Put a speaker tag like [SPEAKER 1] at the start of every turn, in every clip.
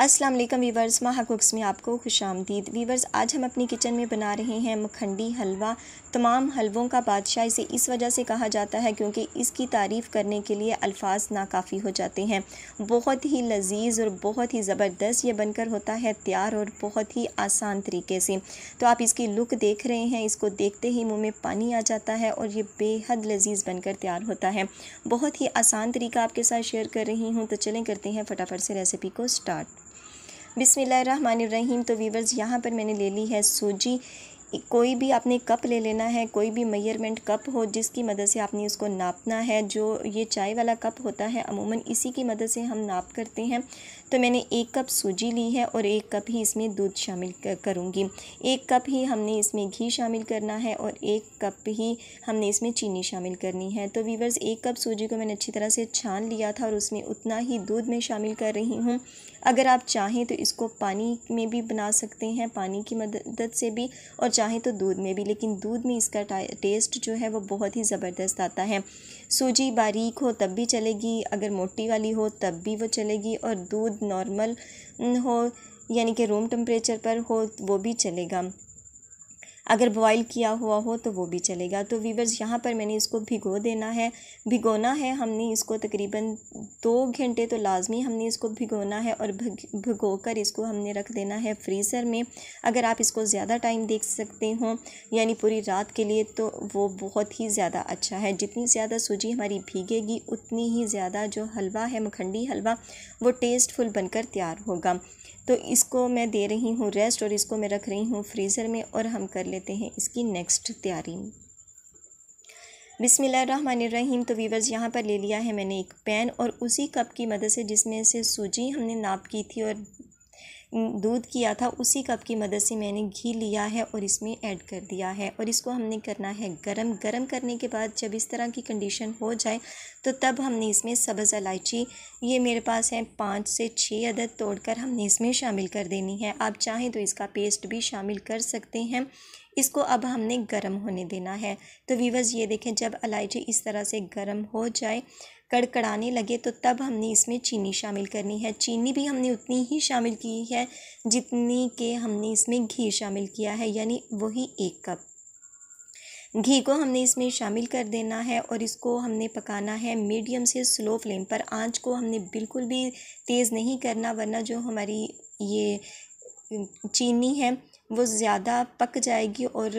[SPEAKER 1] अस्सलाम वालेकुम वीवर्स माह कुक्स में आपको खुश आमदीद वीवर्स आज हम अपनी किचन में बना रहे हैं मखंडी हलवा तमाम हलवों का बादशाह इसे इस वजह से कहा जाता है क्योंकि इसकी तारीफ़ करने के लिए अल्फाज नाकाफ़ी हो जाते हैं बहुत ही लजीज और बहुत ही ज़बरदस्त ये बनकर होता है तैयार और बहुत ही आसान तरीके से तो आप इसकी लुक देख रहे हैं इसको देखते ही मुँह में पानी आ जाता है और ये बेहद लजीज बनकर तैयार होता है बहुत ही आसान तरीका आपके साथ शेयर कर रही हूँ तो चलें करते हैं फटाफट से रेसिपी को स्टार्ट बिसमीम तो वीवर्स यहाँ पर मैंने ले ली है सूजी कोई भी आपने कप ले लेना है कोई भी मेयरमेंट कप हो जिसकी मदद से आपने उसको नापना है जो ये चाय वाला कप होता है अमूमन इसी की मदद से हम नाप करते हैं तो मैंने एक कप सूजी ली है और एक कप ही इसमें दूध शामिल करूँगी एक कप ही हमने इसमें घी शामिल करना है और एक कप ही हमने इसमें चीनी शामिल करनी है तो वीवर्स एक कप सूजी को मैंने अच्छी तरह से छान लिया था और उसमें उतना ही दूध में शामिल कर रही हूँ अगर आप चाहें तो इसको पानी में भी बना सकते हैं पानी की मदद से भी और चाहें तो दूध में भी लेकिन दूध में इसका टेस्ट जो है वो बहुत ही ज़बरदस्त आता है सूजी बारीक हो तब भी चलेगी अगर मोटी वाली हो तब भी वो चलेगी और दूध नॉर्मल हो यानी कि रूम टेम्परेचर पर हो वो भी चलेगा अगर बॉईल किया हुआ हो तो वो भी चलेगा तो वीवर्स यहाँ पर मैंने इसको भिगो देना है भिगोना है हमने इसको तकरीबन दो घंटे तो लाजमी हमने इसको भिगोना है और भिगो कर इसको हमने रख देना है फ्रीज़र में अगर आप इसको ज़्यादा टाइम देख सकते हो यानी पूरी रात के लिए तो वो बहुत ही ज़्यादा अच्छा है जितनी ज़्यादा सूजी हमारी भीगेगी उतनी ही ज़्यादा जो हलवा है मखंडी हलवा वो टेस्टफुल बनकर तैयार होगा तो इसको मैं दे रही हूँ रेस्ट और इसको मैं रख रही हूँ फ्रीज़र में और हम कर ले लेते हैं इसकी नेक्स्ट तैयारी में बिसमीम तो वीवर्स यहाँ पर ले लिया है मैंने एक पैन और उसी कप की मदद से जिसमें से सूजी हमने नाप की थी और दूध किया था उसी कप की मदद से मैंने घी लिया है और इसमें ऐड कर दिया है और इसको हमने करना है गरम गरम करने के बाद जब इस तरह की कंडीशन हो जाए तो तब हमने इसमें सब्ज़ इलायची ये मेरे पास है पाँच से छः अदद तोड़कर हमने इसमें शामिल कर देनी है आप चाहें तो इसका पेस्ट भी शामिल कर सकते हैं इसको अब हमने गर्म होने देना है तो वीवर्स ये देखें जब इलायची इस तरह से गर्म हो जाए कड़कड़ाने लगे तो तब हमने इसमें चीनी शामिल करनी है चीनी भी हमने उतनी ही शामिल की है जितनी के हमने इसमें घी शामिल किया है यानी वही एक कप घी को हमने इसमें शामिल कर देना है और इसको हमने पकाना है मीडियम से स्लो फ्लेम पर आंच को हमने बिल्कुल भी तेज़ नहीं करना वरना जो हमारी ये चीनी है वो ज़्यादा पक जाएगी और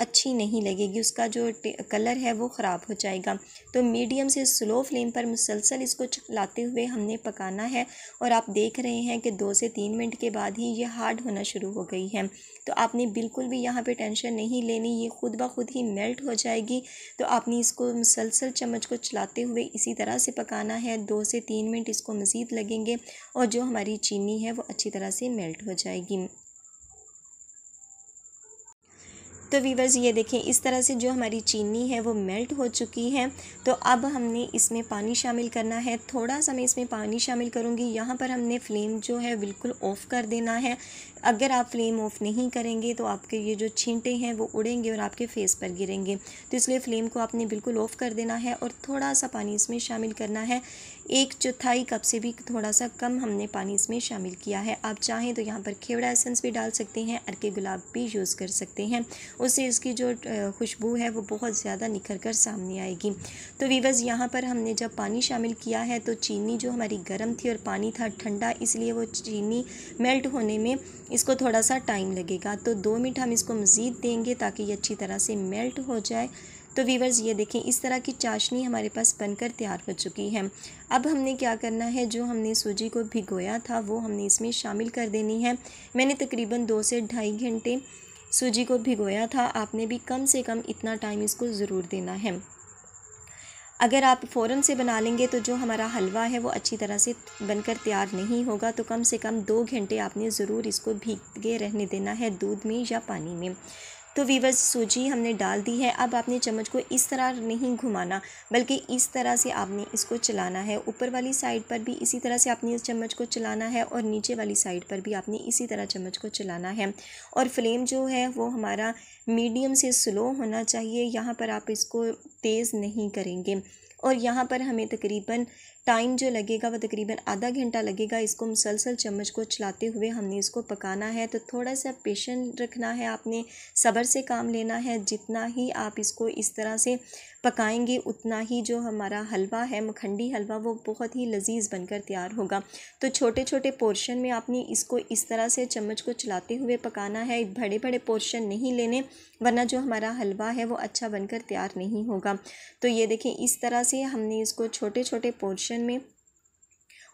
[SPEAKER 1] अच्छी नहीं लगेगी उसका जो कलर है वो ख़राब हो जाएगा तो मीडियम से स्लो फ्लेम पर मुसलसल इसको चलाते हुए हमने पकाना है और आप देख रहे हैं कि दो से तीन मिनट के बाद ही ये हार्ड होना शुरू हो गई है तो आपने बिल्कुल भी यहाँ पे टेंशन नहीं लेनी ये खुद ब खुद ही मेल्ट हो जाएगी तो आपने इसको मुसलसल चम्मच को चलाते हुए इसी तरह से पकाना है दो से तीन मिनट इसको मज़ीद लगेंगे और जो हमारी चीनी है वो अच्छी तरह से मेल्ट हो जाएगी तो वीवर्स ये देखें इस तरह से जो हमारी चीनी है वो मेल्ट हो चुकी है तो अब हमने इसमें पानी शामिल करना है थोड़ा सा मैं इसमें पानी शामिल करूँगी यहाँ पर हमने फ्लेम जो है बिल्कुल ऑफ़ कर देना है अगर आप फ्लेम ऑफ़ नहीं करेंगे तो आपके ये जो छींटे हैं वो उड़ेंगे और आपके फेस पर गिरेंगे तो इसलिए फ्लेम को आपने बिल्कुल ऑफ़ कर देना है और थोड़ा सा पानी इसमें शामिल करना है एक चौथाई कप से भी थोड़ा सा कम हमने पानी इसमें शामिल किया है आप चाहें तो यहाँ पर खेवड़ा एसेंस भी डाल सकते हैं अरके गुलाब भी यूज़ कर सकते हैं उससे इसकी जो खुशबू है वो बहुत ज़्यादा निखर कर सामने आएगी तो वीवर्स यहाँ पर हमने जब पानी शामिल किया है तो चीनी जो हमारी गर्म थी और पानी था ठंडा इसलिए वो चीनी मेल्ट होने में इसको थोड़ा सा टाइम लगेगा तो दो मिनट हम इसको मज़ीद देंगे ताकि ये अच्छी तरह से मेल्ट हो जाए तो वीवर्स ये देखें इस तरह की चाशनी हमारे पास बनकर तैयार हो चुकी है अब हमने क्या करना है जो हमने सूजी को भिगोया था वो हमने इसमें शामिल कर देनी है मैंने तकरीबन दो से ढाई घंटे सूजी को भिगोया था आपने भी कम से कम इतना टाइम इसको ज़रूर देना है अगर आप फ़ौरन से बना लेंगे तो जो हमारा हलवा है वो अच्छी तरह से बनकर तैयार नहीं होगा तो कम से कम दो घंटे आपने ज़रूर इसको भीग के रहने देना है दूध में या पानी में तो वीवर्स सूजी हमने डाल दी है अब आपने चम्मच को इस तरह नहीं घुमाना बल्कि इस तरह से आपने इसको चलाना है ऊपर वाली साइड पर भी इसी तरह से आपने इस चम्मच को चलाना है और नीचे वाली साइड पर भी आपने इसी तरह चम्मच को चलाना है और फ्लेम जो है वो हमारा मीडियम से स्लो होना चाहिए यहाँ पर आप इसको तेज़ नहीं करेंगे और यहाँ पर हमें तकरीबन टाइम जो लगेगा वह तकरीबन आधा घंटा लगेगा इसको मुसलसल चम्मच को चलाते हुए हमने इसको पकाना है तो थोड़ा सा पेशेंट रखना है आपने सब्र से काम लेना है जितना ही आप इसको इस तरह से पकाएंगे उतना ही जो हमारा हलवा है मखंडी हलवा वो बहुत ही लजीज बनकर तैयार होगा तो छोटे छोटे पोर्शन में आपने इसको इस तरह से चम्मच को चलाते हुए पकाना है बड़े बड़े पोर्शन नहीं लेने वरना जो हमारा हलवा है वो अच्छा बनकर तैयार नहीं होगा तो ये देखें इस तरह से हमने इसको छोटे छोटे पोर्शन में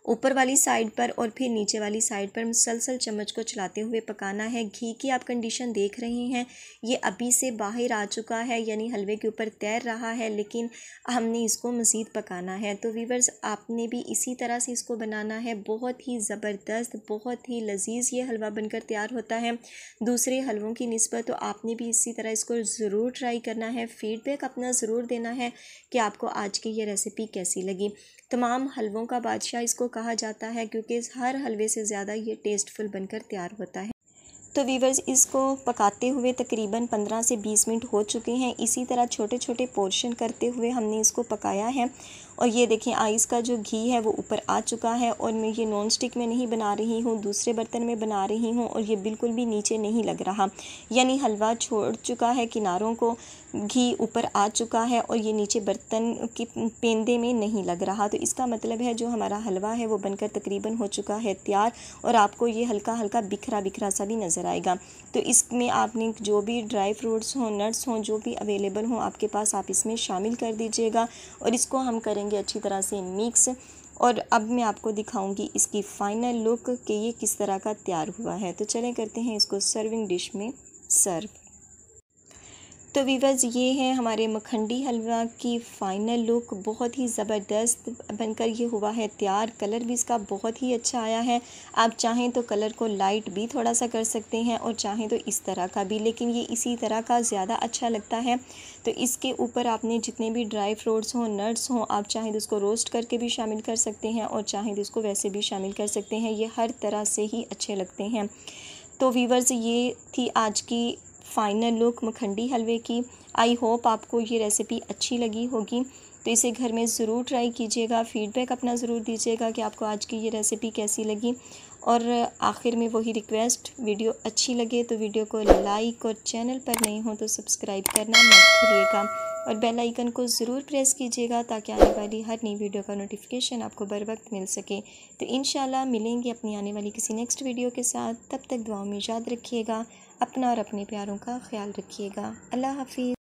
[SPEAKER 1] ऊपर वाली साइड पर और फिर नीचे वाली साइड पर मुसलसल चम्मच को चलाते हुए पकाना है घी की आप कंडीशन देख रहे हैं ये अभी से बाहर आ चुका है यानी हलवे के ऊपर तैर रहा है लेकिन हमने इसको मज़ीद पकाना है तो वीवर्स आपने भी इसी तरह से इसको बनाना है बहुत ही ज़बरदस्त बहुत ही लजीज ये हलवा बनकर तैयार होता है दूसरे हलवों की नस्बत तो आपने भी इसी तरह इसको ज़रूर ट्राई करना है फीडबैक अपना ज़रूर देना है कि आपको आज की ये रेसिपी कैसी लगी तमाम हलवों का बादशाह इसको कहा जाता है क्योंकि हर हलवे से ज़्यादा ये टेस्टफुल बनकर तैयार होता है तो वीवर्स इसको पकाते हुए तकरीबन पंद्रह से बीस मिनट हो चुके हैं इसी तरह छोटे छोटे पोर्शन करते हुए हमने इसको पकाया है और ये देखें आइस का जो घी है वो ऊपर आ चुका है और मैं ये नॉन स्टिक में नहीं बना रही हूँ दूसरे बर्तन में बना रही हूँ और ये बिल्कुल भी नीचे नहीं लग रहा यानी हलवा छोड़ चुका है किनारों को घी ऊपर आ चुका है और ये नीचे बर्तन के पेंदे में नहीं लग रहा तो इसका मतलब है जो हमारा हलवा है वो बनकर तकरीबन हो चुका है तैयार और आपको ये हल्का हल्का बिखरा बिखरा सा भी नज़र नज़र आएगा तो इसमें आपने जो भी ड्राई फ्रूट्स हों नट्स हों जो भी अवेलेबल हों आपके पास आप इसमें शामिल कर दीजिएगा और इसको हम करेंगे अच्छी तरह से मिक्स और अब मैं आपको दिखाऊंगी इसकी फ़ाइनल लुक कि ये किस तरह का तैयार हुआ है तो चलें करते हैं इसको सर्विंग डिश में सर्व तो वीवर्स ये है हमारे मखंडी हलवा की फ़ाइनल लुक बहुत ही ज़बरदस्त बनकर ये हुआ है तैयार कलर भी इसका बहुत ही अच्छा आया है आप चाहें तो कलर को लाइट भी थोड़ा सा कर सकते हैं और चाहें तो इस तरह का भी लेकिन ये इसी तरह का ज़्यादा अच्छा लगता है तो इसके ऊपर आपने जितने भी ड्राई फ्रूट्स हों नट्स हों आप चाहें तो उसको रोस्ट करके भी शामिल कर सकते हैं और चाहें तो उसको वैसे भी शामिल कर सकते हैं ये हर तरह से ही अच्छे लगते हैं तो वीवर्स ये थी आज की फाइनल लुक मखंडी हलवे की आई होप आपको ये रेसिपी अच्छी लगी होगी तो इसे घर में ज़रूर ट्राई कीजिएगा फीडबैक अपना ज़रूर दीजिएगा कि आपको आज की ये रेसिपी कैसी लगी और आखिर में वही रिक्वेस्ट वीडियो अच्छी लगे तो वीडियो को लाइक और चैनल पर नहीं हो तो सब्सक्राइब करना मत भूलिएगा और बेल आइकन को ज़रूर प्रेस कीजिएगा ताकि आने वाली हर नई वीडियो का नोटिफिकेशन आपको बर वक्त मिल सके तो इन मिलेंगे अपनी आने वाली किसी नेक्स्ट वीडियो के साथ तब तक दुआ में याद रखिएगा अपना और अपने प्यारों का ख्याल रखिएगा अल्लाह हाफिज़